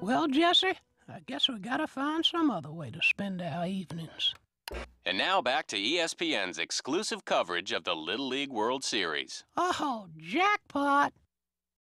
Well, Jesse, I guess we gotta find some other way to spend our evenings. And now back to ESPN's exclusive coverage of the Little League World Series. Oh, jackpot!